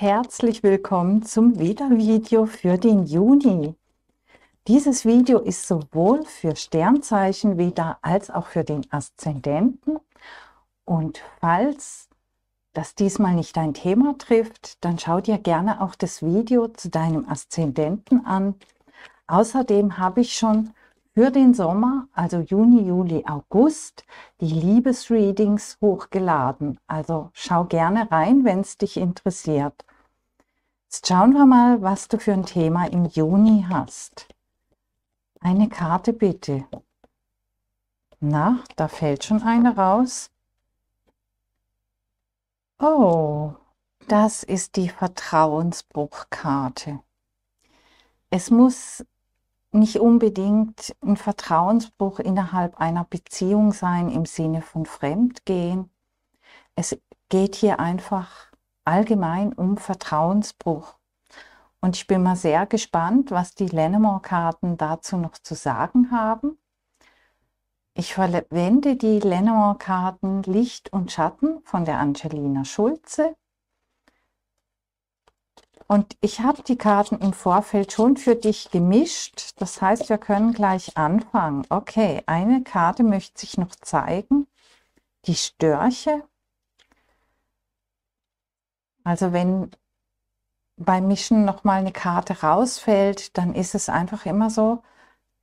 herzlich willkommen zum Wiedervideo für den Juni. Dieses Video ist sowohl für Sternzeichen wieder als auch für den Aszendenten. Und falls das diesmal nicht dein Thema trifft, dann schau dir gerne auch das Video zu deinem Aszendenten an. Außerdem habe ich schon für den Sommer, also Juni, Juli, August, die Liebesreadings hochgeladen. Also schau gerne rein, wenn es dich interessiert. Jetzt schauen wir mal, was du für ein Thema im Juni hast. Eine Karte bitte. Na, da fällt schon eine raus. Oh, das ist die Vertrauensbruchkarte. Es muss nicht unbedingt ein Vertrauensbruch innerhalb einer Beziehung sein im Sinne von Fremdgehen. Es geht hier einfach allgemein um Vertrauensbruch. Und ich bin mal sehr gespannt, was die Lennemore-Karten dazu noch zu sagen haben. Ich verwende die Lennemore-Karten Licht und Schatten von der Angelina Schulze. Und ich habe die Karten im Vorfeld schon für dich gemischt. Das heißt, wir können gleich anfangen. Okay, eine Karte möchte sich noch zeigen. Die Störche also wenn beim Mischen nochmal eine Karte rausfällt, dann ist es einfach immer so,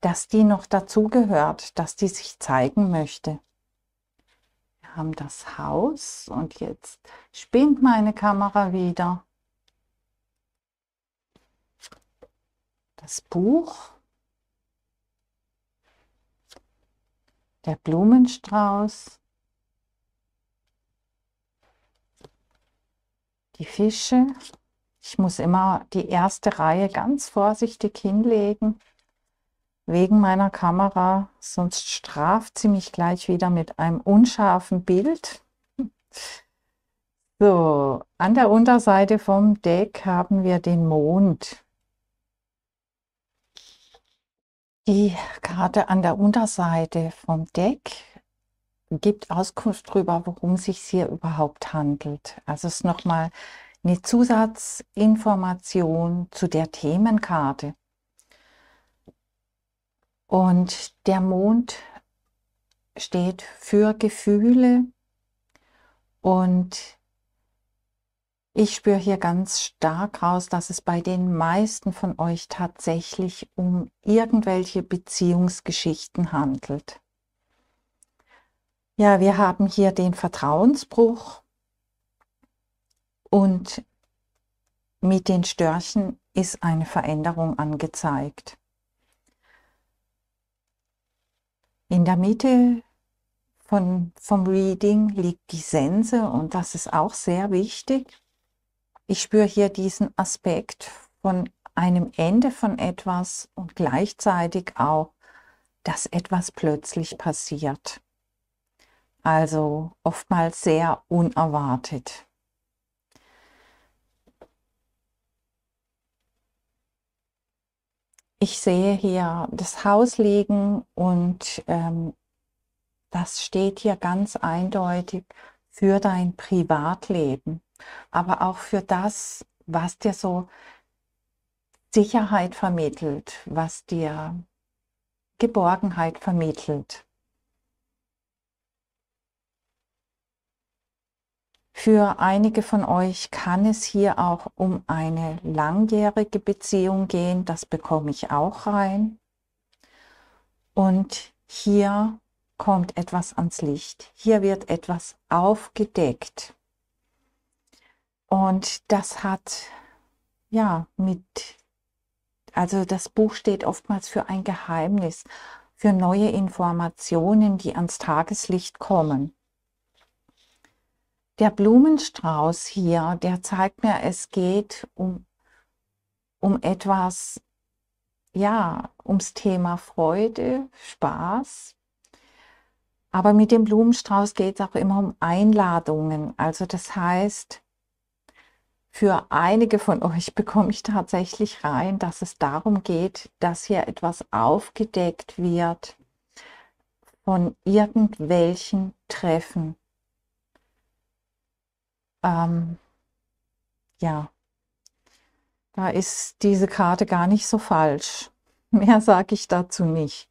dass die noch dazugehört, dass die sich zeigen möchte. Wir haben das Haus und jetzt spinnt meine Kamera wieder. Das Buch. Der Blumenstrauß. die Fische. Ich muss immer die erste Reihe ganz vorsichtig hinlegen, wegen meiner Kamera, sonst straft sie mich gleich wieder mit einem unscharfen Bild. So, an der Unterseite vom Deck haben wir den Mond. Die Karte an der Unterseite vom Deck gibt Auskunft darüber, worum es sich hier überhaupt handelt. Also es ist nochmal eine Zusatzinformation zu der Themenkarte. Und der Mond steht für Gefühle und ich spüre hier ganz stark raus, dass es bei den meisten von euch tatsächlich um irgendwelche Beziehungsgeschichten handelt. Ja, wir haben hier den Vertrauensbruch und mit den Störchen ist eine Veränderung angezeigt. In der Mitte von, vom Reading liegt die Sense und das ist auch sehr wichtig. Ich spüre hier diesen Aspekt von einem Ende von etwas und gleichzeitig auch, dass etwas plötzlich passiert. Also oftmals sehr unerwartet. Ich sehe hier das Haus liegen und ähm, das steht hier ganz eindeutig für dein Privatleben, aber auch für das, was dir so Sicherheit vermittelt, was dir Geborgenheit vermittelt. Für einige von euch kann es hier auch um eine langjährige Beziehung gehen. Das bekomme ich auch rein. Und hier kommt etwas ans Licht. Hier wird etwas aufgedeckt. Und das hat ja mit, also das Buch steht oftmals für ein Geheimnis, für neue Informationen, die ans Tageslicht kommen der Blumenstrauß hier, der zeigt mir, es geht um, um etwas, ja, ums Thema Freude, Spaß. Aber mit dem Blumenstrauß geht es auch immer um Einladungen. Also das heißt, für einige von euch bekomme ich tatsächlich rein, dass es darum geht, dass hier etwas aufgedeckt wird von irgendwelchen Treffen, ähm, ja, da ist diese Karte gar nicht so falsch. Mehr sage ich dazu nicht.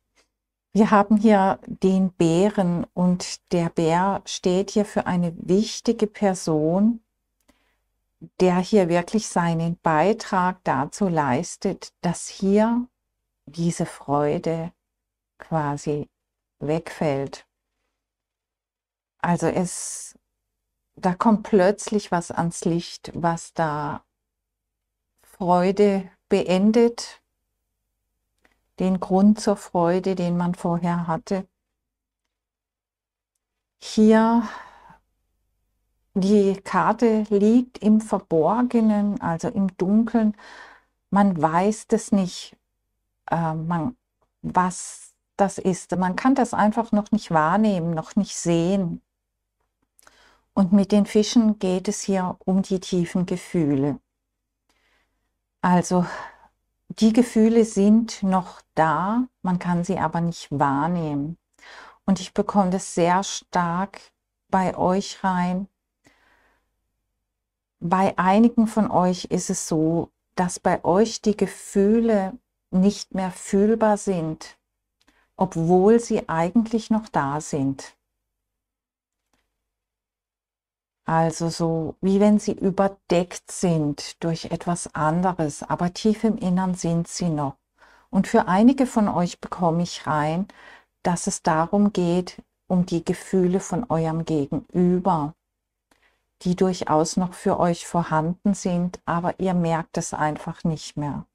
Wir haben hier den Bären und der Bär steht hier für eine wichtige Person, der hier wirklich seinen Beitrag dazu leistet, dass hier diese Freude quasi wegfällt. Also es da kommt plötzlich was ans Licht, was da Freude beendet, den Grund zur Freude, den man vorher hatte. Hier die Karte liegt im Verborgenen, also im Dunkeln. Man weiß es nicht, äh, man, was das ist. Man kann das einfach noch nicht wahrnehmen, noch nicht sehen. Und mit den Fischen geht es hier um die tiefen Gefühle. Also die Gefühle sind noch da, man kann sie aber nicht wahrnehmen. Und ich bekomme das sehr stark bei euch rein. Bei einigen von euch ist es so, dass bei euch die Gefühle nicht mehr fühlbar sind, obwohl sie eigentlich noch da sind. Also so, wie wenn sie überdeckt sind durch etwas anderes, aber tief im Innern sind sie noch. Und für einige von euch bekomme ich rein, dass es darum geht, um die Gefühle von eurem Gegenüber, die durchaus noch für euch vorhanden sind, aber ihr merkt es einfach nicht mehr.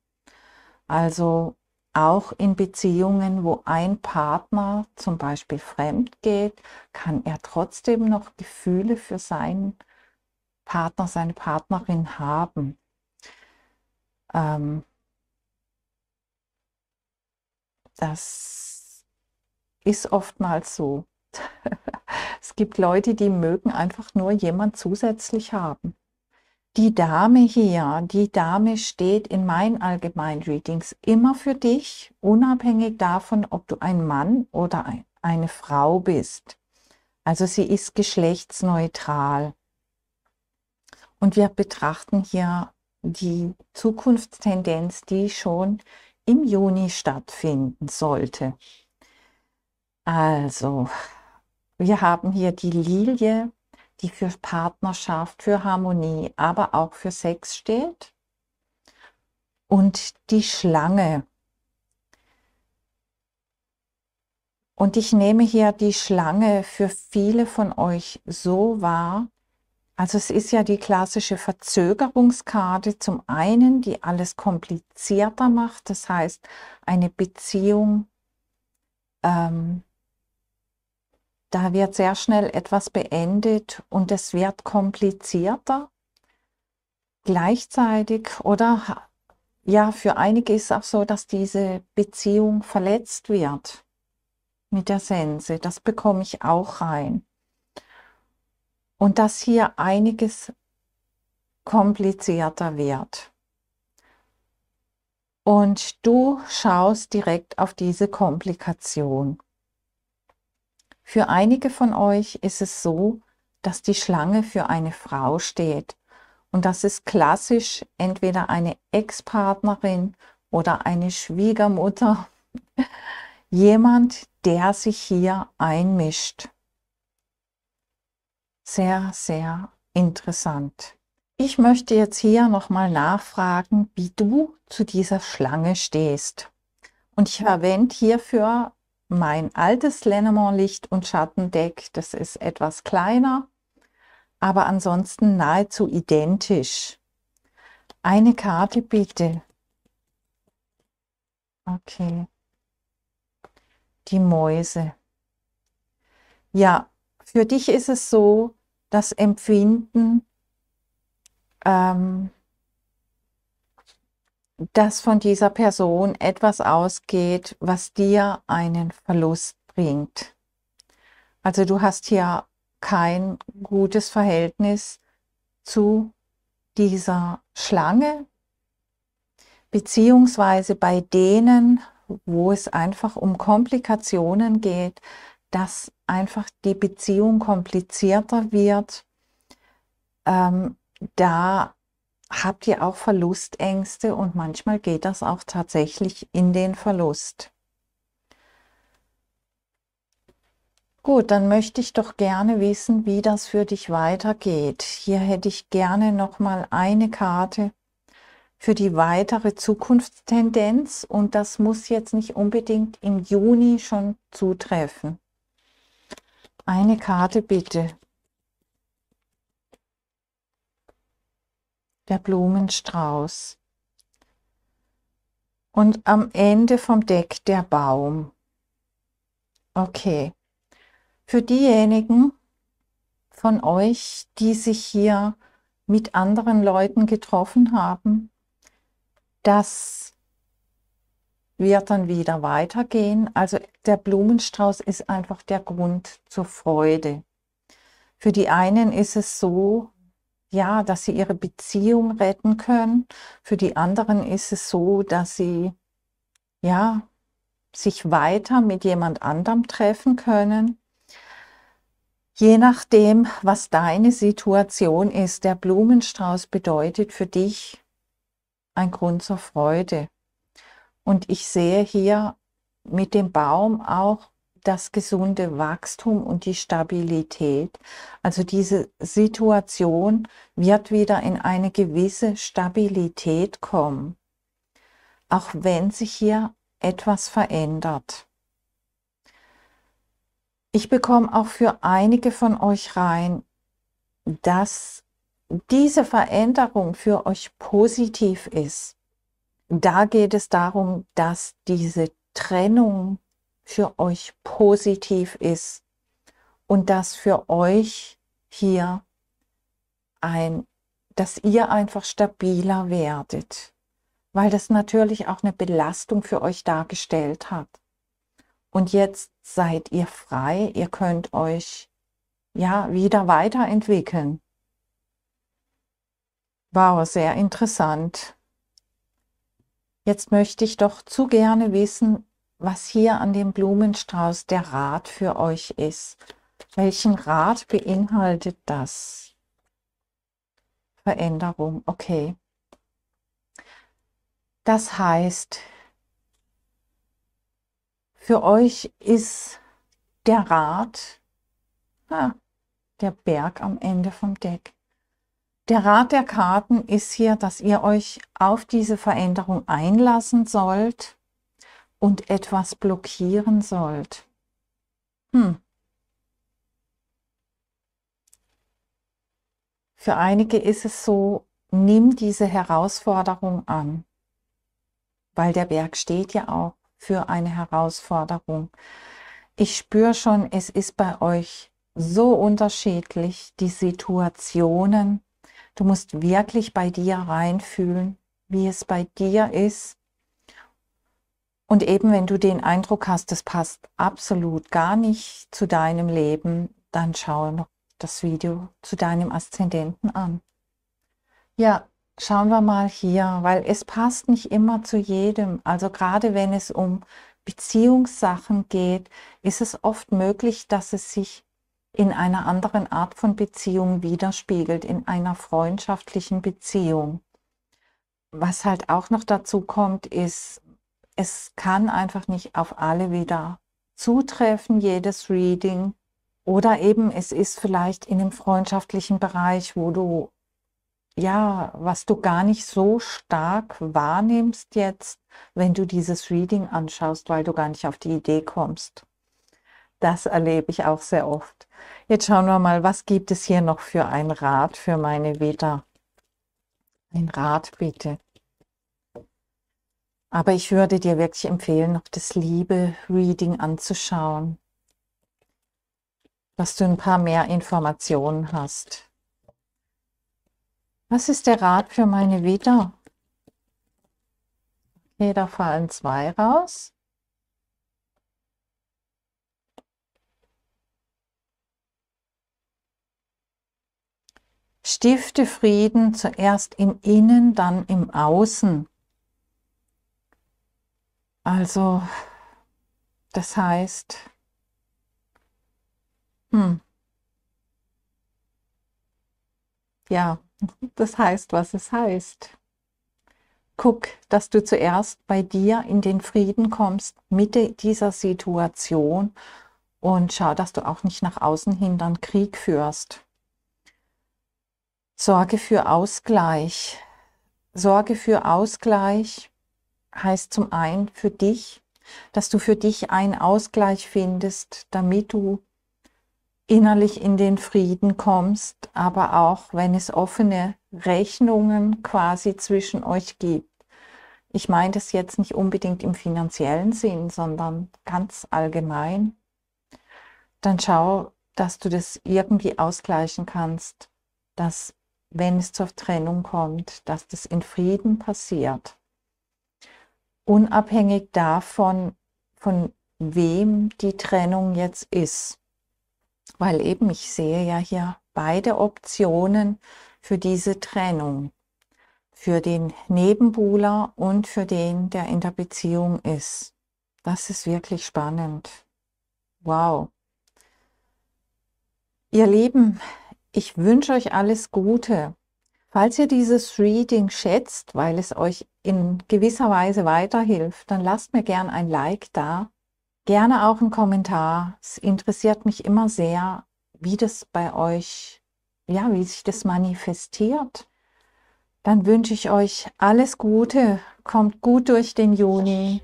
Also auch in Beziehungen, wo ein Partner zum Beispiel fremd geht, kann er trotzdem noch Gefühle für seinen Partner, seine Partnerin haben. Ähm, das ist oftmals so. es gibt Leute, die mögen einfach nur jemand zusätzlich haben die Dame hier, die Dame steht in meinen Allgemein-Readings immer für dich, unabhängig davon, ob du ein Mann oder eine Frau bist. Also sie ist geschlechtsneutral. Und wir betrachten hier die Zukunftstendenz, die schon im Juni stattfinden sollte. Also, wir haben hier die Lilie, die für Partnerschaft, für Harmonie, aber auch für Sex steht. Und die Schlange. Und ich nehme hier die Schlange für viele von euch so wahr. Also es ist ja die klassische Verzögerungskarte. Zum einen, die alles komplizierter macht. Das heißt, eine Beziehung ähm, da wird sehr schnell etwas beendet und es wird komplizierter. Gleichzeitig oder ja, für einige ist auch so, dass diese Beziehung verletzt wird mit der Sense. Das bekomme ich auch rein. Und dass hier einiges komplizierter wird. Und du schaust direkt auf diese Komplikation. Für einige von euch ist es so, dass die Schlange für eine Frau steht. Und das ist klassisch entweder eine Ex-Partnerin oder eine Schwiegermutter. Jemand, der sich hier einmischt. Sehr, sehr interessant. Ich möchte jetzt hier nochmal nachfragen, wie du zu dieser Schlange stehst. Und ich verwende hierfür mein altes Lenormand Licht- und Schattendeck. Das ist etwas kleiner, aber ansonsten nahezu identisch. Eine Karte bitte. Okay. Die Mäuse. Ja, für dich ist es so, das Empfinden, ähm, dass von dieser Person etwas ausgeht, was dir einen Verlust bringt. Also du hast hier kein gutes Verhältnis zu dieser Schlange, beziehungsweise bei denen, wo es einfach um Komplikationen geht, dass einfach die Beziehung komplizierter wird, ähm, da habt ihr auch Verlustängste und manchmal geht das auch tatsächlich in den Verlust. Gut, dann möchte ich doch gerne wissen, wie das für dich weitergeht. Hier hätte ich gerne nochmal eine Karte für die weitere Zukunftstendenz und das muss jetzt nicht unbedingt im Juni schon zutreffen. Eine Karte bitte der Blumenstrauß. Und am Ende vom Deck der Baum. Okay. Für diejenigen von euch, die sich hier mit anderen Leuten getroffen haben, das wird dann wieder weitergehen. Also der Blumenstrauß ist einfach der Grund zur Freude. Für die einen ist es so, ja, dass sie ihre Beziehung retten können. Für die anderen ist es so, dass sie ja sich weiter mit jemand anderem treffen können. Je nachdem, was deine Situation ist, der Blumenstrauß bedeutet für dich ein Grund zur Freude. Und ich sehe hier mit dem Baum auch das gesunde Wachstum und die Stabilität. Also diese Situation wird wieder in eine gewisse Stabilität kommen, auch wenn sich hier etwas verändert. Ich bekomme auch für einige von euch rein, dass diese Veränderung für euch positiv ist. Da geht es darum, dass diese Trennung für euch positiv ist und dass für euch hier ein, dass ihr einfach stabiler werdet, weil das natürlich auch eine Belastung für euch dargestellt hat. Und jetzt seid ihr frei, ihr könnt euch ja wieder weiterentwickeln. Wow, sehr interessant. Jetzt möchte ich doch zu gerne wissen, was hier an dem Blumenstrauß der Rat für euch ist. Welchen Rat beinhaltet das? Veränderung, okay. Das heißt, für euch ist der Rat ah, der Berg am Ende vom Deck. Der Rat der Karten ist hier, dass ihr euch auf diese Veränderung einlassen sollt und etwas blockieren sollt. Hm. Für einige ist es so, nimm diese Herausforderung an, weil der Berg steht ja auch für eine Herausforderung. Ich spüre schon, es ist bei euch so unterschiedlich, die Situationen. Du musst wirklich bei dir reinfühlen, wie es bei dir ist, und eben wenn du den Eindruck hast, das passt absolut gar nicht zu deinem Leben, dann schau noch das Video zu deinem Aszendenten an. Ja, schauen wir mal hier, weil es passt nicht immer zu jedem. Also gerade wenn es um Beziehungssachen geht, ist es oft möglich, dass es sich in einer anderen Art von Beziehung widerspiegelt, in einer freundschaftlichen Beziehung. Was halt auch noch dazu kommt, ist, es kann einfach nicht auf alle wieder zutreffen, jedes Reading. Oder eben es ist vielleicht in einem freundschaftlichen Bereich, wo du ja, was du gar nicht so stark wahrnimmst jetzt, wenn du dieses Reading anschaust, weil du gar nicht auf die Idee kommst. Das erlebe ich auch sehr oft. Jetzt schauen wir mal, was gibt es hier noch für ein Rat für meine Vita? Ein Rat bitte. Aber ich würde dir wirklich empfehlen, noch das Liebe-Reading anzuschauen, dass du ein paar mehr Informationen hast. Was ist der Rat für meine Vita? Okay, da fallen zwei raus. Stifte Frieden zuerst im Innen, dann im Außen. Also, das heißt, hm, ja, das heißt, was es heißt. Guck, dass du zuerst bei dir in den Frieden kommst mit dieser Situation und schau, dass du auch nicht nach außen hin dann Krieg führst. Sorge für Ausgleich. Sorge für Ausgleich heißt zum einen für dich, dass du für dich einen Ausgleich findest, damit du innerlich in den Frieden kommst, aber auch wenn es offene Rechnungen quasi zwischen euch gibt. Ich meine das jetzt nicht unbedingt im finanziellen Sinn, sondern ganz allgemein. Dann schau, dass du das irgendwie ausgleichen kannst, dass wenn es zur Trennung kommt, dass das in Frieden passiert unabhängig davon, von wem die Trennung jetzt ist. Weil eben ich sehe ja hier beide Optionen für diese Trennung. Für den Nebenbuhler und für den, der in der Beziehung ist. Das ist wirklich spannend. Wow. Ihr Lieben, ich wünsche euch alles Gute. Falls ihr dieses Reading schätzt, weil es euch in gewisser Weise weiterhilft, dann lasst mir gern ein Like da, gerne auch einen Kommentar. Es interessiert mich immer sehr, wie das bei euch, ja, wie sich das manifestiert. Dann wünsche ich euch alles Gute, kommt gut durch den Juni.